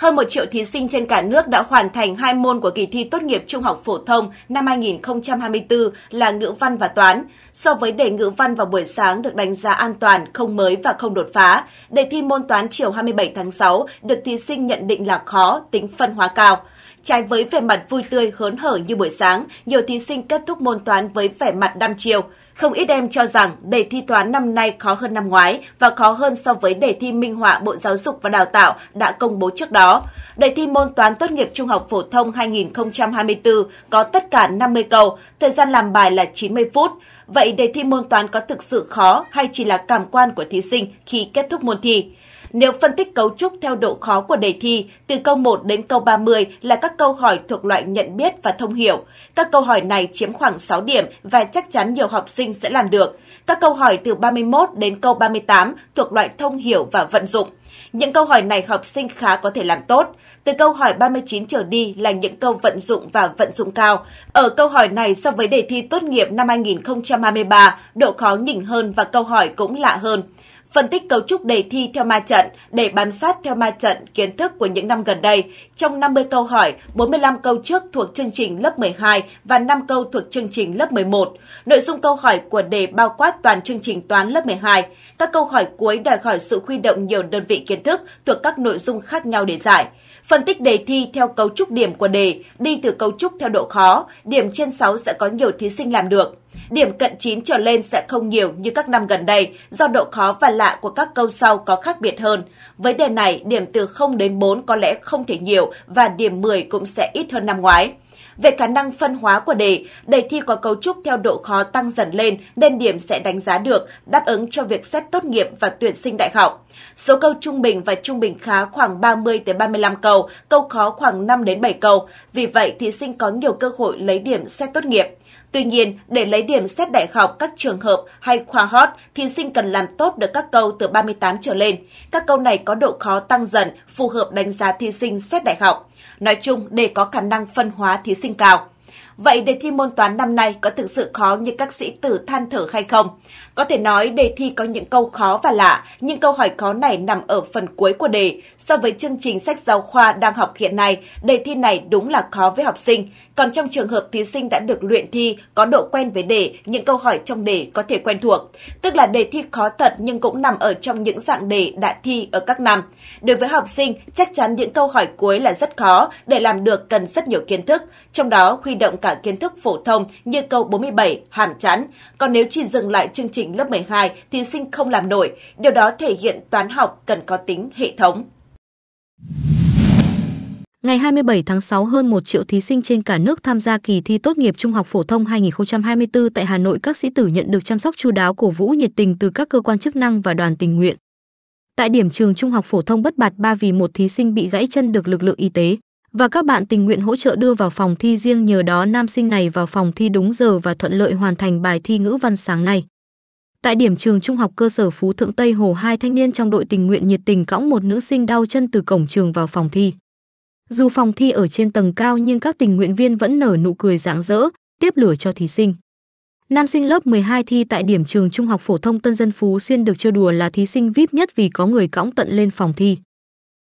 Hơn 1 triệu thí sinh trên cả nước đã hoàn thành hai môn của kỳ thi tốt nghiệp trung học phổ thông năm 2024 là ngữ văn và toán. So với đề ngữ văn vào buổi sáng được đánh giá an toàn, không mới và không đột phá, đề thi môn toán chiều 27 tháng 6 được thí sinh nhận định là khó, tính phân hóa cao. Trái với vẻ mặt vui tươi hớn hở như buổi sáng, nhiều thí sinh kết thúc môn toán với vẻ mặt đăm chiều. Không ít em cho rằng đề thi toán năm nay khó hơn năm ngoái và khó hơn so với đề thi minh họa Bộ Giáo dục và Đào tạo đã công bố trước đó. Đề thi môn toán tốt nghiệp trung học phổ thông 2024 có tất cả 50 câu, thời gian làm bài là 90 phút. Vậy đề thi môn toán có thực sự khó hay chỉ là cảm quan của thí sinh khi kết thúc môn thi? Nếu phân tích cấu trúc theo độ khó của đề thi, từ câu 1 đến câu 30 là các câu hỏi thuộc loại nhận biết và thông hiểu. Các câu hỏi này chiếm khoảng 6 điểm và chắc chắn nhiều học sinh sẽ làm được. Các câu hỏi từ 31 đến câu 38 thuộc loại thông hiểu và vận dụng. Những câu hỏi này học sinh khá có thể làm tốt. Từ câu hỏi 39 trở đi là những câu vận dụng và vận dụng cao. Ở câu hỏi này so với đề thi tốt nghiệp năm 2023, độ khó nhỉnh hơn và câu hỏi cũng lạ hơn phân tích cấu trúc đề thi theo ma trận để bám sát theo ma trận kiến thức của những năm gần đây. Trong 50 câu hỏi, 45 câu trước thuộc chương trình lớp 12 và 5 câu thuộc chương trình lớp 11. Nội dung câu hỏi của đề bao quát toàn chương trình toán lớp 12. Các câu hỏi cuối đòi hỏi sự huy động nhiều đơn vị kiến thức thuộc các nội dung khác nhau để giải. Phân tích đề thi theo cấu trúc điểm của đề, đi từ cấu trúc theo độ khó, điểm trên 6 sẽ có nhiều thí sinh làm được. Điểm cận 9 trở lên sẽ không nhiều như các năm gần đây do độ khó và lạ của các câu sau có khác biệt hơn. Với đề này, điểm từ 0 đến 4 có lẽ không thể nhiều và điểm 10 cũng sẽ ít hơn năm ngoái về khả năng phân hóa của đề. Đề thi có cấu trúc theo độ khó tăng dần lên nên điểm sẽ đánh giá được đáp ứng cho việc xét tốt nghiệp và tuyển sinh đại học. Số câu trung bình và trung bình khá khoảng 30 tới 35 câu, câu khó khoảng 5 đến 7 câu. Vì vậy, thí sinh có nhiều cơ hội lấy điểm xét tốt nghiệp. Tuy nhiên, để lấy điểm xét đại học các trường hợp hay khoa hot, thí sinh cần làm tốt được các câu từ 38 trở lên. Các câu này có độ khó tăng dần, phù hợp đánh giá thí sinh xét đại học. Nói chung, để có khả năng phân hóa thí sinh cao, Vậy đề thi môn toán năm nay có thực sự khó như các sĩ tử than thở hay không? Có thể nói đề thi có những câu khó và lạ, nhưng câu hỏi khó này nằm ở phần cuối của đề. So với chương trình sách giáo khoa đang học hiện nay, đề thi này đúng là khó với học sinh. Còn trong trường hợp thí sinh đã được luyện thi, có độ quen với đề, những câu hỏi trong đề có thể quen thuộc. Tức là đề thi khó thật nhưng cũng nằm ở trong những dạng đề đã thi ở các năm. Đối với học sinh, chắc chắn những câu hỏi cuối là rất khó, để làm được cần rất nhiều kiến thức, trong đó huy động cả cả kiến thức phổ thông như câu 47, hàm chắn. Còn nếu chỉ dừng lại chương trình lớp 12 thí sinh không làm nổi. Điều đó thể hiện toán học cần có tính hệ thống. Ngày 27 tháng 6, hơn 1 triệu thí sinh trên cả nước tham gia kỳ thi tốt nghiệp trung học phổ thông 2024 tại Hà Nội. Các sĩ tử nhận được chăm sóc chu đáo cổ vũ nhiệt tình từ các cơ quan chức năng và đoàn tình nguyện. Tại điểm trường trung học phổ thông Bất Bạt Ba vì một thí sinh bị gãy chân được lực lượng y tế và các bạn tình nguyện hỗ trợ đưa vào phòng thi riêng nhờ đó nam sinh này vào phòng thi đúng giờ và thuận lợi hoàn thành bài thi ngữ văn sáng nay. Tại điểm trường trung học cơ sở Phú Thượng Tây Hồ hai thanh niên trong đội tình nguyện nhiệt tình cõng một nữ sinh đau chân từ cổng trường vào phòng thi. Dù phòng thi ở trên tầng cao nhưng các tình nguyện viên vẫn nở nụ cười rạng rỡ, tiếp lửa cho thí sinh. Nam sinh lớp 12 thi tại điểm trường trung học phổ thông Tân Dân Phú Xuyên được trêu đùa là thí sinh VIP nhất vì có người cõng tận lên phòng thi.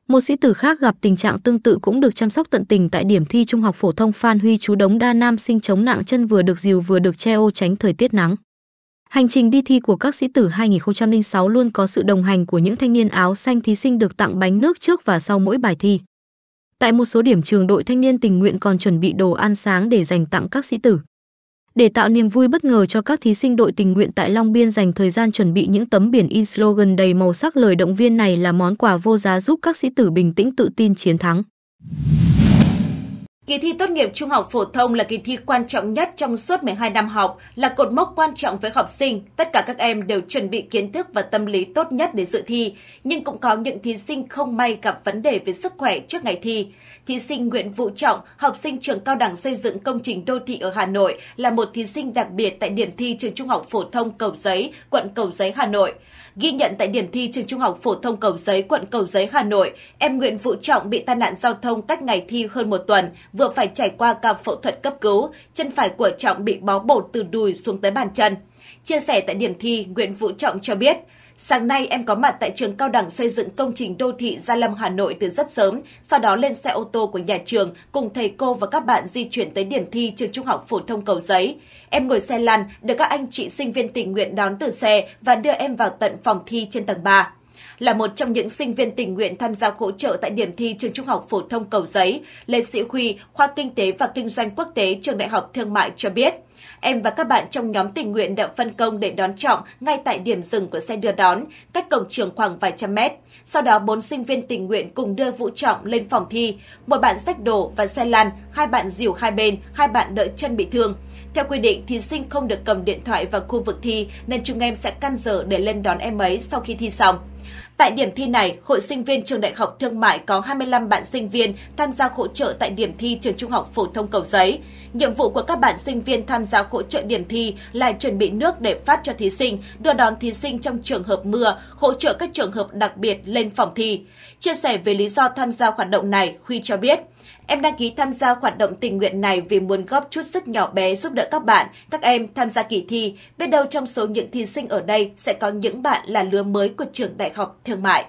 Một sĩ tử khác gặp tình trạng tương tự cũng được chăm sóc tận tình tại điểm thi trung học phổ thông Phan Huy chú đống đa nam sinh chống nặng chân vừa được dìu vừa được che ô tránh thời tiết nắng. Hành trình đi thi của các sĩ tử 2006 luôn có sự đồng hành của những thanh niên áo xanh thí sinh được tặng bánh nước trước và sau mỗi bài thi. Tại một số điểm trường đội thanh niên tình nguyện còn chuẩn bị đồ ăn sáng để dành tặng các sĩ tử. Để tạo niềm vui bất ngờ cho các thí sinh đội tình nguyện tại Long Biên dành thời gian chuẩn bị những tấm biển in slogan đầy màu sắc lời động viên này là món quà vô giá giúp các sĩ tử bình tĩnh tự tin chiến thắng. Kỳ thi tốt nghiệp trung học phổ thông là kỳ thi quan trọng nhất trong suốt 12 năm học, là cột mốc quan trọng với học sinh. Tất cả các em đều chuẩn bị kiến thức và tâm lý tốt nhất để dự thi, nhưng cũng có những thí sinh không may gặp vấn đề về sức khỏe trước ngày thi. Thí sinh Nguyễn Vũ Trọng, học sinh trường cao đẳng xây dựng công trình đô thị ở Hà Nội, là một thí sinh đặc biệt tại điểm thi trường trung học phổ thông Cầu Giấy, quận Cầu Giấy, Hà Nội. Ghi nhận tại điểm thi trường trung học phổ thông Cầu Giấy, quận Cầu Giấy, Hà Nội, em Nguyễn Vũ Trọng bị tai nạn giao thông cách ngày thi hơn một tuần, vừa phải trải qua ca phẫu thuật cấp cứu, chân phải của Trọng bị bó bột từ đùi xuống tới bàn chân. Chia sẻ tại điểm thi, Nguyễn Vũ Trọng cho biết, Sáng nay em có mặt tại trường cao đẳng xây dựng công trình đô thị Gia Lâm Hà Nội từ rất sớm, sau đó lên xe ô tô của nhà trường cùng thầy cô và các bạn di chuyển tới điểm thi trường trung học phổ thông Cầu Giấy. Em ngồi xe lăn được các anh chị sinh viên tình nguyện đón từ xe và đưa em vào tận phòng thi trên tầng 3 là một trong những sinh viên tình nguyện tham gia hỗ trợ tại điểm thi trường trung học phổ thông Cầu Giấy, Lê Sĩ Huy, khoa Kinh tế và Kinh doanh Quốc tế trường Đại học Thương mại cho biết. Em và các bạn trong nhóm tình nguyện đã phân công để đón trọng ngay tại điểm dừng của xe đưa đón, cách cổng trường khoảng vài trăm mét. Sau đó, bốn sinh viên tình nguyện cùng đưa Vũ Trọng lên phòng thi. Một bạn sách đổ và xe lăn, hai bạn dìu hai bên, hai bạn đợi chân bị thương. Theo quy định, thí sinh không được cầm điện thoại vào khu vực thi nên chúng em sẽ căn giờ để lên đón em ấy sau khi thi xong. Tại điểm thi này, hội sinh viên trường Đại học Thương mại có 25 bạn sinh viên tham gia hỗ trợ tại điểm thi trường Trung học phổ thông Cầu Giấy. Nhiệm vụ của các bạn sinh viên tham gia hỗ trợ điểm thi là chuẩn bị nước để phát cho thí sinh, đưa đón thí sinh trong trường hợp mưa, hỗ trợ các trường hợp đặc biệt lên phòng thi. Chia sẻ về lý do tham gia hoạt động này, Huy cho biết – Em đăng ký tham gia hoạt động tình nguyện này vì muốn góp chút sức nhỏ bé giúp đỡ các bạn, các em tham gia kỳ thi. Biết đâu trong số những thí sinh ở đây sẽ có những bạn là lứa mới của trường đại học thương mại.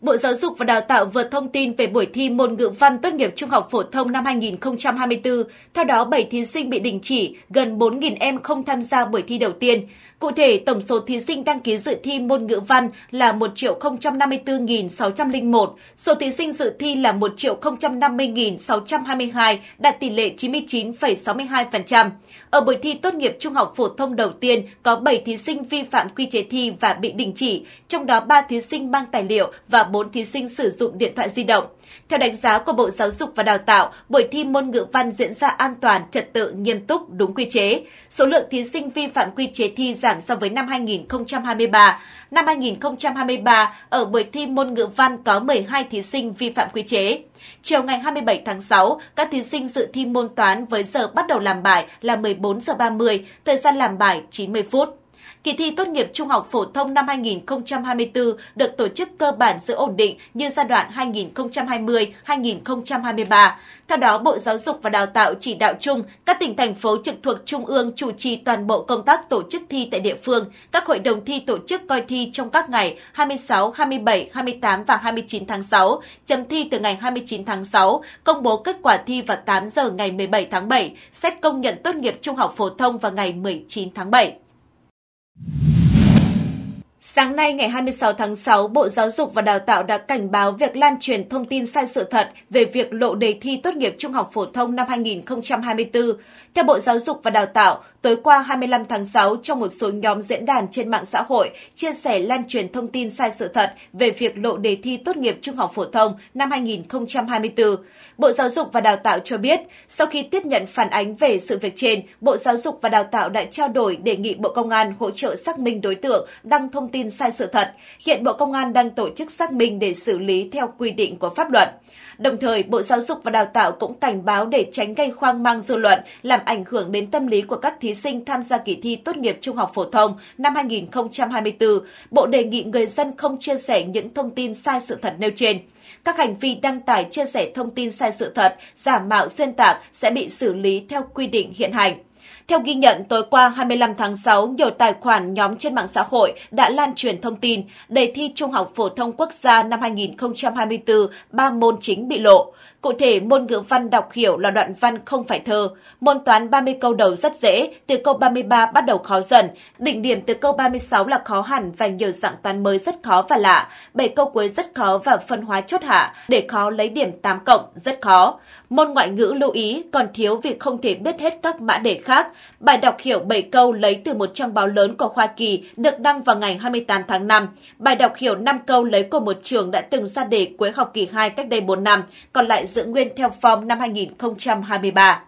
Bộ Giáo dục và Đào tạo vừa thông tin về buổi thi môn ngữ văn tốt nghiệp trung học phổ thông năm 2024. Theo đó, 7 thí sinh bị đình chỉ, gần 4.000 em không tham gia buổi thi đầu tiên. Cụ thể, tổng số thí sinh đăng ký dự thi môn ngữ văn là 1.054.601, số thí sinh dự thi là 1.050.622, đạt tỷ lệ 99,62%. Ở buổi thi tốt nghiệp trung học phổ thông đầu tiên, có 7 thí sinh vi phạm quy chế thi và bị đình chỉ, trong đó 3 thí sinh mang tài liệu và 4 thí sinh sử dụng điện thoại di động. Theo đánh giá của Bộ Giáo dục và Đào tạo, buổi thi môn ngữ văn diễn ra an toàn, trật tự, nghiêm túc, đúng quy chế. Số lượng thí sinh vi phạm quy chế thi giảm so với năm 2023. Năm 2023, ở buổi thi môn ngữ văn có 12 thí sinh vi phạm quy chế. Chiều ngày 27 tháng 6, các thí sinh dự thi môn toán với giờ bắt đầu làm bài là 14 giờ 30, thời gian làm bài 90 phút. Kỳ thi tốt nghiệp trung học phổ thông năm 2024 được tổ chức cơ bản giữ ổn định như giai đoạn 2020-2023. Theo đó, Bộ Giáo dục và Đào tạo chỉ đạo chung các tỉnh thành phố trực thuộc trung ương chủ trì toàn bộ công tác tổ chức thi tại địa phương. Các hội đồng thi tổ chức coi thi trong các ngày 26, 27, 28 và 29 tháng 6, chấm thi từ ngày 29 tháng 6, công bố kết quả thi vào 8 giờ ngày 17 tháng 7, xét công nhận tốt nghiệp trung học phổ thông vào ngày 19 tháng 7. Sáng nay ngày 26 tháng 6, Bộ Giáo dục và Đào tạo đã cảnh báo việc lan truyền thông tin sai sự thật về việc lộ đề thi tốt nghiệp trung học phổ thông năm 2024. Theo Bộ Giáo dục và Đào tạo, tối qua 25 tháng 6, trong một số nhóm diễn đàn trên mạng xã hội chia sẻ lan truyền thông tin sai sự thật về việc lộ đề thi tốt nghiệp trung học phổ thông năm 2024. Bộ Giáo dục và Đào tạo cho biết, sau khi tiếp nhận phản ánh về sự việc trên, Bộ Giáo dục và Đào tạo đã trao đổi đề nghị Bộ Công an hỗ trợ xác minh đối tượng đăng thông thông tin sai sự thật. Hiện Bộ Công an đang tổ chức xác minh để xử lý theo quy định của pháp luật. Đồng thời, Bộ Giáo dục và Đào tạo cũng cảnh báo để tránh gây hoang mang dư luận, làm ảnh hưởng đến tâm lý của các thí sinh tham gia kỳ thi tốt nghiệp trung học phổ thông năm 2024. Bộ đề nghị người dân không chia sẻ những thông tin sai sự thật nêu trên. Các hành vi đăng tải chia sẻ thông tin sai sự thật, giả mạo xuyên tạc sẽ bị xử lý theo quy định hiện hành. Theo ghi nhận, tối qua 25 tháng 6, nhiều tài khoản nhóm trên mạng xã hội đã lan truyền thông tin đề thi Trung học Phổ thông Quốc gia năm 2024 ba môn chính bị lộ. Cụ thể, môn ngữ văn đọc hiểu là đoạn văn không phải thơ. Môn toán 30 câu đầu rất dễ, từ câu 33 bắt đầu khó dần. Đỉnh điểm từ câu 36 là khó hẳn và nhiều dạng toán mới rất khó và lạ. 7 câu cuối rất khó và phân hóa chốt hạ. Để khó lấy điểm 8 cộng rất khó. Môn ngoại ngữ lưu ý còn thiếu vì không thể biết hết các mã đề khác. Bài đọc hiểu 7 câu lấy từ một trang báo lớn của Hoa Kỳ được đăng vào ngày 28 tháng 5. Bài đọc hiểu 5 câu lấy của một trường đã từng ra đề cuối học kỳ 2 cách đây 4 năm, còn lại giữ nguyên theo form năm 2023.